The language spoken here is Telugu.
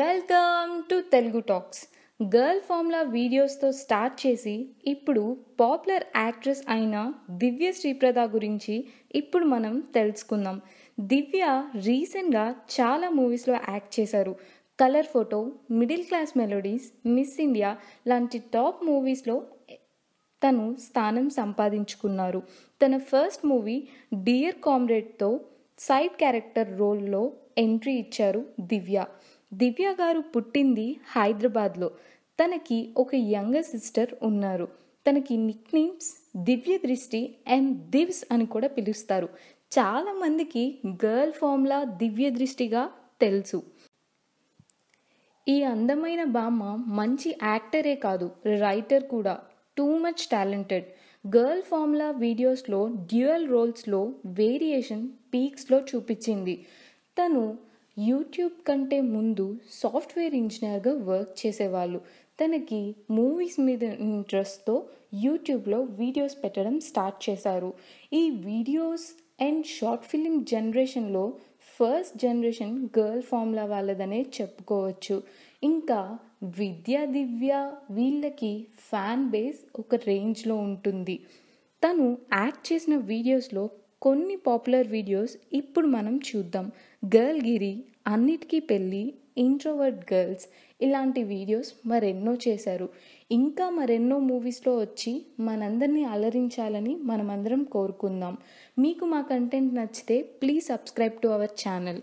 welcome to Telugu talks girl formula వీడియోస్తో స్టార్ట్ చేసి ఇప్పుడు పాపులర్ యాక్ట్రెస్ అయిన దివ్య శ్రీప్రద గురించి ఇప్పుడు మనం తెలుసుకుందాం దివ్య రీసెంట్గా చాలా మూవీస్లో యాక్ట్ చేశారు colour photo middle class melodies miss India లాంటి టాప్ మూవీస్లో తను స్థానం సంపాదించుకున్నారు తన ఫస్ట్ మూవీ డియర్ కామ్రేడ్తో సైడ్ క్యారెక్టర్ రోల్లో ఎంట్రీ ఇచ్చారు దివ్య దివ్య గారు పుట్టింది హైదరాబాద్లో తనకి ఒక యంగర్ సిస్టర్ ఉన్నారు తనకి నిక్ నేమ్స్ దివ్య దృష్టి అండ్ దివ్స్ అని కూడా పిలుస్తారు చాలామందికి గర్ల్ ఫామ్లా దివ్య దృష్టిగా తెలుసు ఈ అందమైన బామ్మ మంచి యాక్టరే కాదు రైటర్ కూడా too much talented girl formula వీడియోస్లో డ్యూయల్ రోల్స్లో వేరియేషన్ పీక్స్లో చూపించింది తను యూట్యూబ్ కంటే ముందు సాఫ్ట్వేర్ ఇంజనీర్గా వర్క్ చేసేవాళ్ళు తనకి మూవీస్ మీద ఇంట్రెస్ట్తో యూట్యూబ్లో వీడియోస్ పెట్టడం స్టార్ట్ చేశారు ఈ వీడియోస్ అండ్ షార్ట్ ఫిలిం జనరేషన్లో ఫస్ట్ జనరేషన్ గర్ల్ ఫార్ములా వాళ్ళదనే చెప్పుకోవచ్చు ఇంకా విద్యా దివ్య వీళ్ళకి ఫ్యాన్ బేస్ ఒక రేంజ్లో ఉంటుంది తను యాక్ట్ చేసిన వీడియోస్లో కొన్ని పాపులర్ వీడియోస్ ఇప్పుడు మనం చూద్దాం గర్ల్ గిరి అన్నిటికీ పెళ్ళి ఇంట్రోవర్డ్ గర్ల్స్ ఇలాంటి వీడియోస్ మరెన్నో చేశారు ఇంకా మరెన్నో మూవీస్లో వచ్చి మనందరినీ అలరించాలని మనమందరం కోరుకుందాం మీకు మా కంటెంట్ నచ్చితే please subscribe to our channel